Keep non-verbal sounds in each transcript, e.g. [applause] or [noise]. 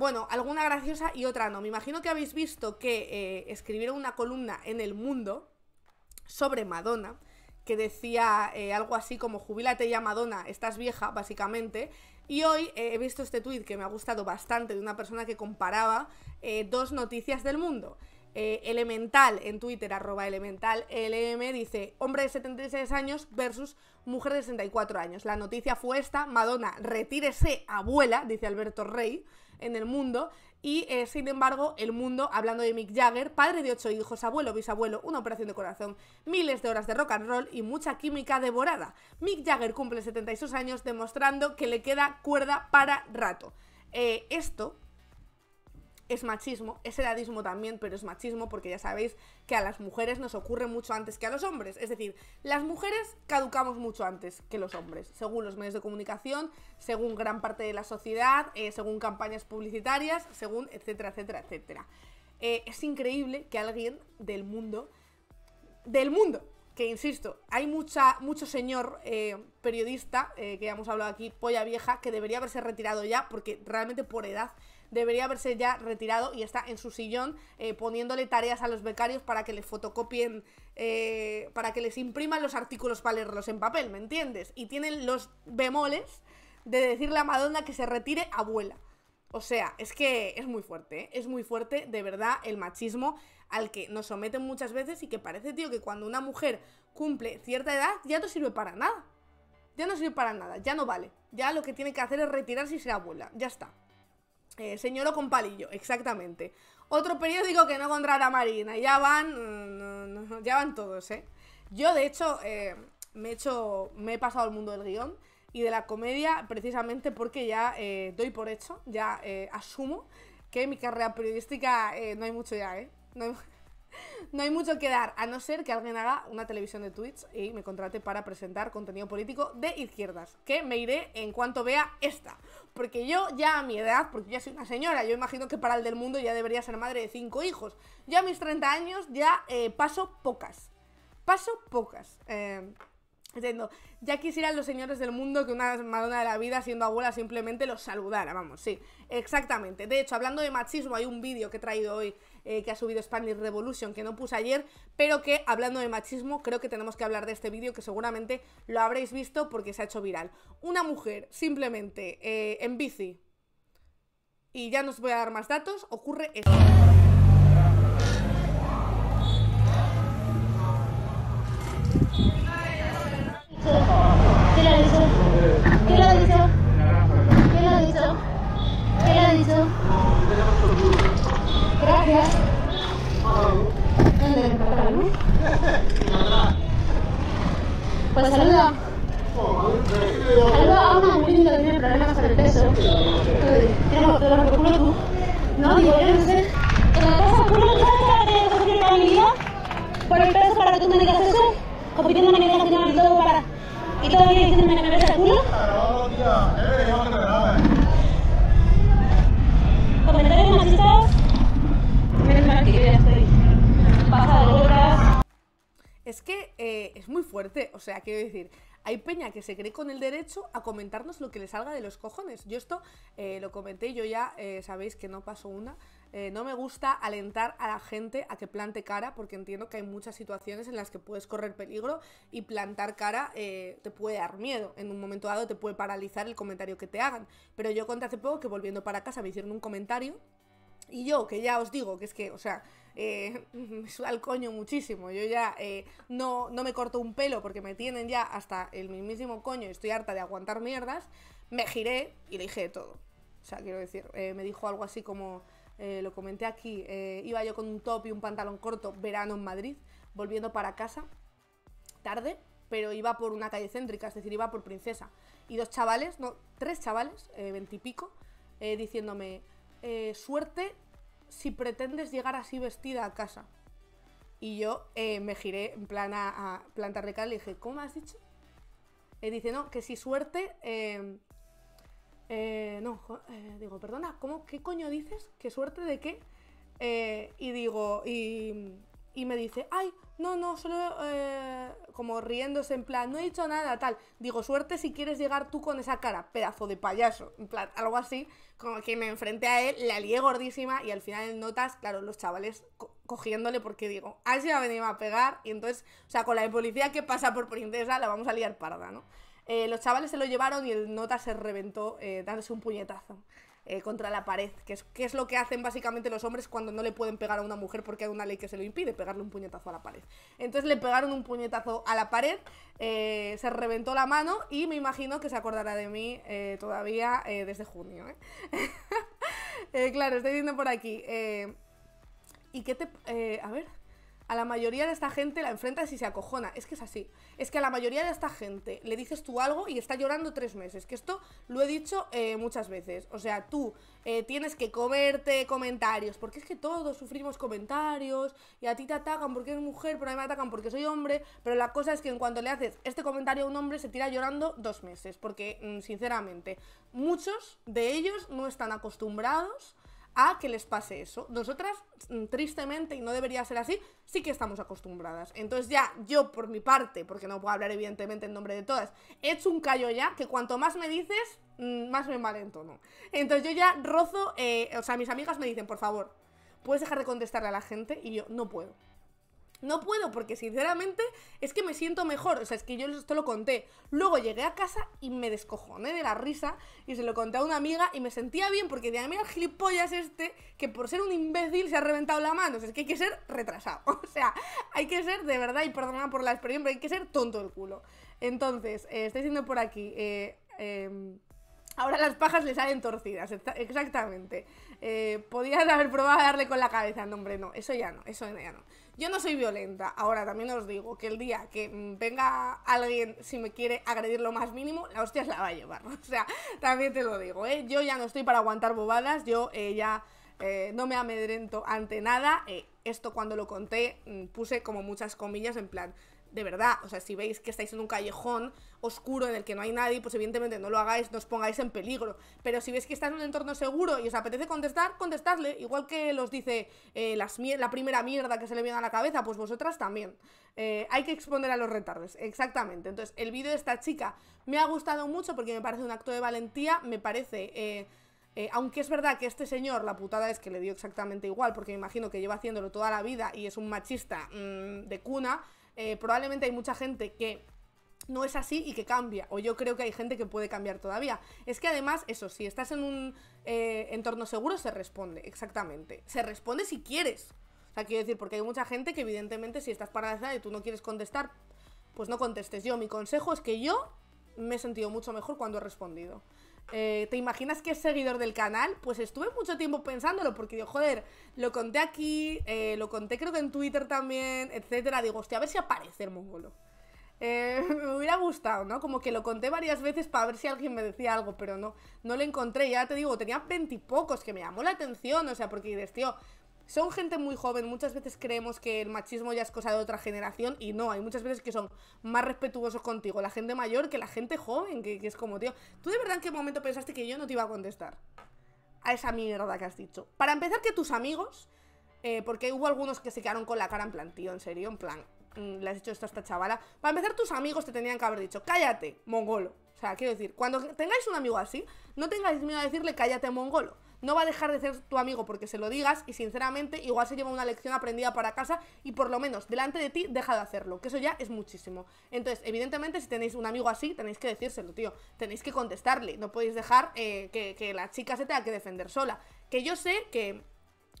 bueno, alguna graciosa y otra no. Me imagino que habéis visto que eh, escribieron una columna en El Mundo sobre Madonna que decía eh, algo así como jubilate ya Madonna, estás vieja, básicamente. Y hoy eh, he visto este tuit que me ha gustado bastante de una persona que comparaba dos noticias del mundo. elemental en Twitter, arroba elemental, LM dice hombre de 76 años versus mujer de 64 años. La noticia fue esta, Madonna, retírese abuela, dice Alberto Rey en el mundo. Y eh, sin embargo, el mundo, hablando de Mick Jagger, padre de ocho hijos, abuelo, bisabuelo, una operación de corazón, miles de horas de rock and roll y mucha química devorada. Mick Jagger cumple 76 años demostrando que le queda cuerda para rato. Eh, esto es machismo, es edadismo también, pero es machismo porque ya sabéis que a las mujeres nos ocurre mucho antes que a los hombres. Es decir, las mujeres caducamos mucho antes que los hombres, según los medios de comunicación, según gran parte de la sociedad, eh, según campañas publicitarias, según etcétera, etcétera, etcétera. Eh, es increíble que alguien del mundo, del mundo, que insisto, hay mucha, mucho señor eh, periodista, que ya hemos hablado aquí, polla vieja, que debería haberse retirado ya, porque realmente por edad debería haberse ya retirado y está en su sillón eh, poniéndole tareas a los becarios para que les fotocopien, eh, para que les impriman los artículos para leerlos en papel, ¿me entiendes? Y tienen los bemoles de decirle a Madonna que se retire abuela. O sea, es que es muy fuerte, ¿eh? es muy fuerte de verdad el machismo al que nos someten muchas veces y que parece, tío, que cuando una mujer cumple cierta edad ya no sirve para nada. Ya no sirve para nada, ya no vale. Ya lo que tiene que hacer es retirarse y ser abuela. Ya está. Eh, señoro con palillo, exactamente. Otro periódico que no contrata a Marina. Ya van. Mm, ya van todos, ¿eh? Yo, de hecho, eh, me, he hecho, me he pasado al mundo del guión y de la comedia precisamente porque ya eh, doy por hecho, ya eh, asumo que mi carrera periodística no hay mucho ya, ¿eh? [laughs] no hay mucho que dar, a no ser que alguien haga una televisión de tweets y me contrate para presentar contenido político de izquierdas, que me iré en cuanto vea esta. Porque yo ya a mi edad, porque ya soy una señora, yo imagino que para el del mundo ya debería ser madre de cinco hijos. Yo a mis 30 años ya eh, paso pocas. Paso pocas. Eh, Diciendo, ya quisieran los señores del mundo que una madona de la vida, siendo abuela, simplemente los saludara, vamos, sí, exactamente. De hecho, hablando de machismo, hay un vídeo que he traído hoy eh, que ha subido Spanish Revolution, que no puse ayer, pero que hablando de machismo, creo que tenemos que hablar de este vídeo que seguramente lo habréis visto porque se ha hecho viral. Una mujer, simplemente, eh, en bici, y ya no os voy a dar más datos, ocurre esto. ¿Qué le hizo? ¿Qué le hizo? ¿Qué le hizo? ¿Qué le hizo? Gracias. Pues saluda. Saluda a una mujer que tiene problemas con el peso. Tiene un dolor de culo tú. No, digo, yo no sé. En la casa culo, ¿sabes que la tengo que sufrir mi vida? Por el peso para que tú me digas eso. Compitiendo en mi vida que no todo para. ¿Y todavía dicen una cabeza culo? ¿Comentarios machistas? Menos mal que yo ya estoy de horas. Es que eh, es muy fuerte, o sea, quiero decir, hay peña que se cree con el derecho a comentarnos lo que le salga de los cojones. Yo esto eh, lo comenté, yo ya eh, sabéis que no paso una eh, no me gusta alentar a la gente a que plante cara, porque entiendo que hay muchas situaciones en las que puedes correr peligro y plantar cara eh, te puede dar miedo. En un momento dado te puede paralizar el comentario que te hagan. Pero yo conté hace poco que volviendo para casa me hicieron un comentario y yo, que ya os digo, que es que, o sea, eh, [laughs] me al coño muchísimo. Yo ya eh, no, no me corto un pelo porque me tienen ya hasta el mismísimo coño y estoy harta de aguantar mierdas. Me giré y le dije todo. O sea, quiero decir, me dijo algo así como, eh, lo comenté aquí, eh, iba yo con un top y un pantalón corto, verano en Madrid, volviendo para casa, tarde, pero iba por una calle céntrica, es decir, iba por Princesa. Y dos chavales, no, tres chavales, eh, veintipico, diciéndome, suerte si pretendes llegar así vestida a casa. Y yo me giré en plan a, planta recal y dije, ¿cómo me has dicho? dice, no, que si suerte eh, no, eh, digo, perdona, ¿cómo, ¿qué coño dices? ¿Qué suerte de qué? Eh, y digo, y, y, me dice, ay, no, no, solo como riéndose en plan, no he dicho nada, tal. Digo, suerte si quieres llegar tú con esa cara, pedazo de payaso, en plan, algo así, como que me enfrenté a él, la lié gordísima y al final notas, claro, los chavales cogiéndole porque digo, se va a venir a pegar y entonces, o sea, con la de policía que pasa por princesa la vamos a liar parda, ¿no? Eh, los chavales se lo llevaron y el nota se reventó Darse eh, dándose un puñetazo eh, contra la pared, que es, es lo que hacen básicamente los hombres cuando no le pueden pegar a una mujer porque hay una ley que se lo impide, pegarle un puñetazo a la pared. Entonces le pegaron un puñetazo a la pared, se reventó la mano y me imagino que se acordará de mí todavía desde junio. [laughs] claro, estoy viendo por aquí. ¿Y qué te...? a ver a la mayoría de esta gente la enfrentas y se acojona. Es que es así. Es que a la mayoría de esta gente le dices tú algo y está llorando tres meses. Que esto lo he dicho eh, muchas veces. O sea, tú eh, tienes que comerte comentarios. Porque es que todos sufrimos comentarios. Y a ti te atacan porque eres mujer, pero a mí me atacan porque soy hombre. Pero la cosa es que en cuanto le haces este comentario a un hombre, se tira llorando dos meses. Porque, mm, sinceramente, muchos de ellos no están acostumbrados que les pase eso. Nosotras, mm, tristemente, y no debería ser así, sí que estamos acostumbradas. Entonces ya yo, por mi parte, porque no puedo hablar evidentemente en nombre de todas, he hecho un callo ya que cuanto más me dices, mm, más me malentono. Entonces yo ya rozo, eh, o sea, mis amigas me dicen, por favor, ¿puedes dejar de contestarle a la gente? Y yo, no puedo. No puedo porque sinceramente es que me siento mejor. O sea, es que yo esto lo conté. Luego llegué a casa y me descojoné de la risa y se lo conté a una amiga y me sentía bien porque de mí el gilipollas este que por ser un imbécil se ha reventado la mano. O sea, es que hay que ser retrasado. [laughs] O sea, hay que ser de verdad, y perdona por la experiencia, pero hay que ser tonto el culo. Entonces, eh, estoy estáis por aquí. Eh, em, ahora las pajas le salen torcidas, exactamente. Eh, podías haber probado a darle con la cabeza, no hombre, no, eso ya no, eso ya no. Yo no soy violenta. Ahora también os digo que el día que venga alguien, si me quiere agredir lo más mínimo, la hostia se la va a llevar. [laughs] O sea, también te lo digo, ¿eh? Yo ya no estoy para aguantar bobadas, yo eh, ya eh, no me amedrento ante nada. Eh, esto cuando lo conté mm, puse como muchas comillas en plan, de verdad, o sea, si veis que estáis en un callejón oscuro en el que no hay nadie, pues evidentemente no lo hagáis, no os pongáis en peligro. Pero si veis que está en un entorno seguro y os apetece contestar, contestadle. Igual que los dice eh, la primera mierda que se le viene a la cabeza, pues vosotras también. Eh, hay que exponer a los retardes, exactamente. Entonces, el vídeo de esta chica me ha gustado mucho porque me parece un acto de valentía, me parece... Eh, eh, aunque es verdad que este señor, la putada es que le dio exactamente igual, porque me imagino que lleva haciéndolo toda la vida y es un machista mm, de cuna, eh, probablemente hay mucha gente que no es así y que cambia, o yo creo que hay gente que puede cambiar todavía. Es que además, eso, si estás en un eh, entorno seguro, se responde, exactamente. Se responde si quieres. O sea, quiero decir, porque hay mucha gente que evidentemente si estás paralizada y tú no quieres contestar, pues no contestes. Yo, mi consejo es que yo me he sentido mucho mejor cuando he respondido. Eh, ¿te imaginas que es seguidor del canal? Pues estuve mucho tiempo pensándolo porque digo, joder, lo conté aquí, eh, lo conté creo que en Twitter también, etcétera. Digo, hostia, a ver si aparece el mongolo. Eh, [laughs] me hubiera gustado, ¿no? Como que lo conté varias veces para ver si alguien me decía algo, pero no, no lo encontré. Ya te digo, tenía veintipocos que me llamó la atención, o sea, porque dices, tío, son gente muy joven, muchas veces creemos que el machismo ya es cosa de otra generación y no, hay muchas veces que son más respetuosos contigo, la gente mayor que la gente joven, que, es como, tío, ¿tú de verdad en qué momento pensaste que yo no te iba a contestar? A esa mierda que has dicho. Para empezar, que tus amigos, eh, porque hubo algunos que se quedaron con la cara en plan, tío, en serio, en plan, mm, le has dicho esto a esta chavala. Para empezar, tus amigos te tenían que haber dicho, cállate, mongolo. O sea, quiero decir, cuando tengáis un amigo así, no tengáis miedo a decirle cállate, mongolo no va a dejar de ser tu amigo porque se lo digas y sinceramente igual se lleva una lección aprendida para casa y por lo menos delante de ti deja de hacerlo, que eso ya es muchísimo. Entonces, evidentemente, si tenéis un amigo así, tenéis que decírselo, tío, tenéis que contestarle, no podéis dejar eh, que, la chica se tenga que defender sola. Que yo sé que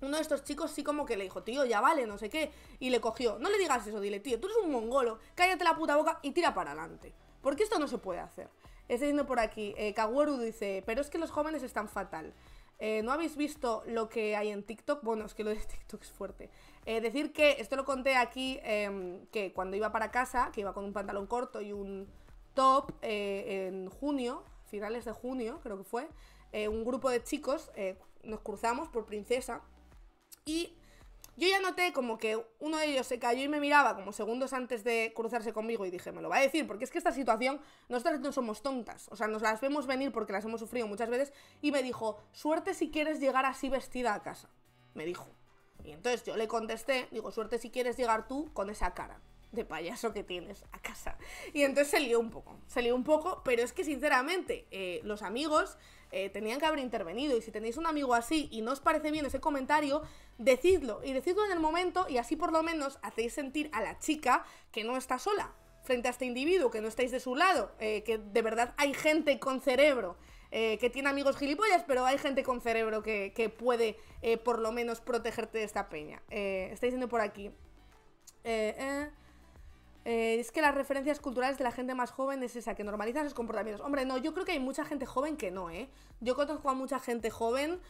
uno de estos chicos sí como que le dijo, tío, ya vale, no sé qué. Y le cogió, no le digas eso, dile, tío, tú eres un mongolo, cállate la puta boca y tira para adelante. Porque esto no se puede hacer. Estoy diciendo por aquí, eh, dice, pero es que los jóvenes están fatal. Eh, ¿No habéis visto lo que hay en TikTok? Bueno, es que lo de TikTok es fuerte. Eh, decir que, esto lo conté aquí, em, que cuando iba para casa, que iba con un pantalón corto y un top, eh, en junio, finales de junio creo que fue, un grupo de chicos nos cruzamos por Princesa y yo ya noté como que uno de ellos se cayó y me miraba como segundos antes de cruzarse conmigo y dije, me lo va a decir, porque es que esta situación, nosotras no somos tontas, o sea, nos las vemos venir porque las hemos sufrido muchas veces y me dijo, suerte si quieres llegar así vestida a casa, me dijo. Y entonces yo le contesté, digo, suerte si quieres llegar tú con esa cara de payaso que tienes a casa. Y entonces se lió un poco, se lió un poco, pero es que sinceramente eh, los amigos eh, tenían que haber intervenido y si tenéis un amigo así y no os parece bien ese comentario, decidlo y decidlo en el momento y así por lo menos hacéis sentir a la chica que no está sola frente a este individuo, que no estáis de su lado, eh, que de verdad hay gente con cerebro que tiene amigos gilipollas, pero hay gente con cerebro que, puede por lo menos protegerte de esta peña. Estáis viendo por aquí. Eh, es que las referencias culturales de la gente más joven es esa, que normaliza sus comportamientos. Hombre, no, yo creo que hay mucha gente joven que no, ¿eh? Yo conozco a mucha gente joven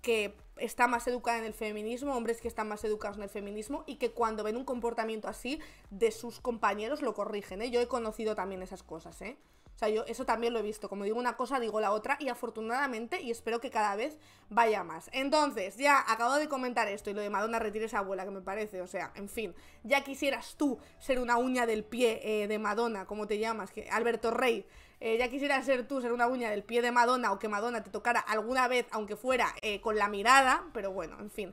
que está más educada en el feminismo, hombres que están más educados en el feminismo y que cuando ven un comportamiento así de sus compañeros lo corrigen, ¿eh? Yo he conocido también esas cosas, ¿eh? O sea, yo eso también lo he visto. Como digo una cosa, digo la otra y afortunadamente, y espero que cada vez vaya más. Entonces, ya acabo de comentar esto y lo de Madonna retire esa abuela, que me parece, o sea, en fin, ya quisieras tú ser una uña del pie eh, de Madonna, como te llamas, que Alberto Rey, eh, ya quisieras ser tú ser una uña del pie de Madonna o que Madonna te tocara alguna vez, aunque fuera eh, con la mirada, pero bueno, en fin.